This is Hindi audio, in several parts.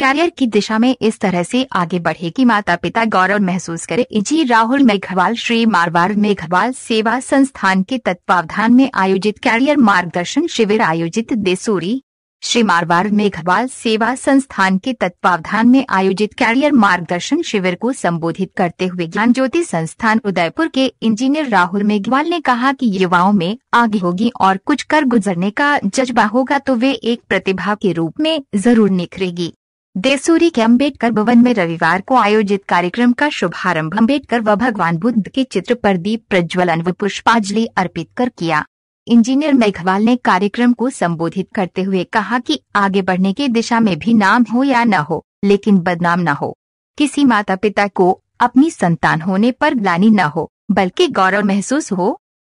कैरियर की दिशा में इस तरह से आगे बढ़े कि माता पिता गौरव महसूस करे जी राहुल मेघवाल श्री मारवाड़ मेघवाल सेवा संस्थान के तत्वावधान में आयोजित कैरियर मार्गदर्शन शिविर आयोजित देसूरी श्री मारवाड़ मेघवाल सेवा संस्थान के तत्वावधान में आयोजित कैरियर मार्गदर्शन शिविर को संबोधित करते हुए ज्ञान ज्योति संस्थान उदयपुर के इंजीनियर राहुल मेघवाल ने कहा कि युवाओं में आगे होगी और कुछ कर गुजरने का जज्बा होगा तो वे एक प्रतिभा के रूप में जरूर निखरेगी देसूरी के अम्बेडकर भवन में रविवार को आयोजित कार्यक्रम का शुभारंभ अम्बेडकर व भगवान बुद्ध के चित्र पर दीप प्रज्वलन व पुष्पांजलि अर्पित कर किया इंजीनियर मेघवाल ने कार्यक्रम को संबोधित करते हुए कहा कि आगे बढ़ने की दिशा में भी नाम हो या न हो लेकिन बदनाम न हो किसी माता पिता को अपनी संतान होने पर ग्लानी न हो बल्कि गौरव महसूस हो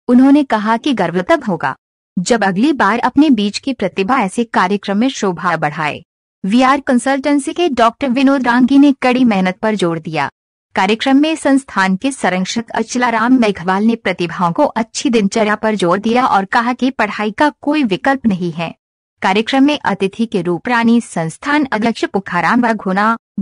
उन्होंने कहा कि गर्व तब होगा जब अगली बार अपने बीच की प्रतिभा ऐसे कार्यक्रम में शोभा बढ़ाए वीआर कंसल्टेंसी के डॉक्टर विनोद रांगी ने कड़ी मेहनत पर जोर दिया कार्यक्रम में संस्थान के संरक्षक अचलाराम मेघवाल ने प्रतिभाओं को अच्छी दिनचर्या पर जोर दिया और कहा कि पढ़ाई का कोई विकल्प नहीं है कार्यक्रम में अतिथि के रूप रानी संस्थान अध्यक्ष पुखाराम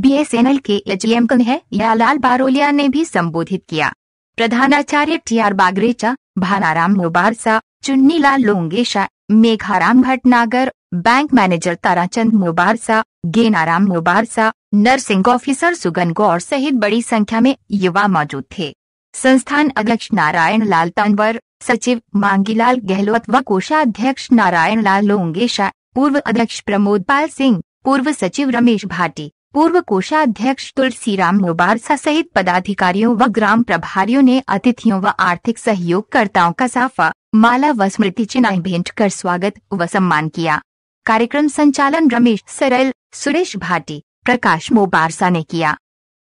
एन एल के एजीएम कन्हैया लाल बारोलिया ने भी संबोधित किया प्रधानाचार्य T R Bagrecha Bhanaram Mubarsa Chunnilal Longesha Megharam Bhatnagar bank manager Tarachand Mubarsa Genaram Mubarsa nursing officer Sugan Gaur सहित बड़ी संख्या में युवा मौजूद थे संस्थान अध्यक्ष नारायण लाल तनवर सचिव मांगीलाल गहलोत व कोषाध्यक्ष नारायण लाल लोंगेशा पूर्व अध्यक्ष प्रमोद पाल सिंह पूर्व सचिव रमेश भाटी पूर्व कोषाध्यक्ष तुलसीराम मुबारसा सहित पदाधिकारियों व ग्राम प्रभारियों ने अतिथियों व आर्थिक सहयोगकर्ताओं का साफा माला व स्मृति चिन्ह भेंट कर स्वागत व सम्मान किया कार्यक्रम संचालन रमेश सरल सुरेश भाटी प्रकाश मोबारसा ने किया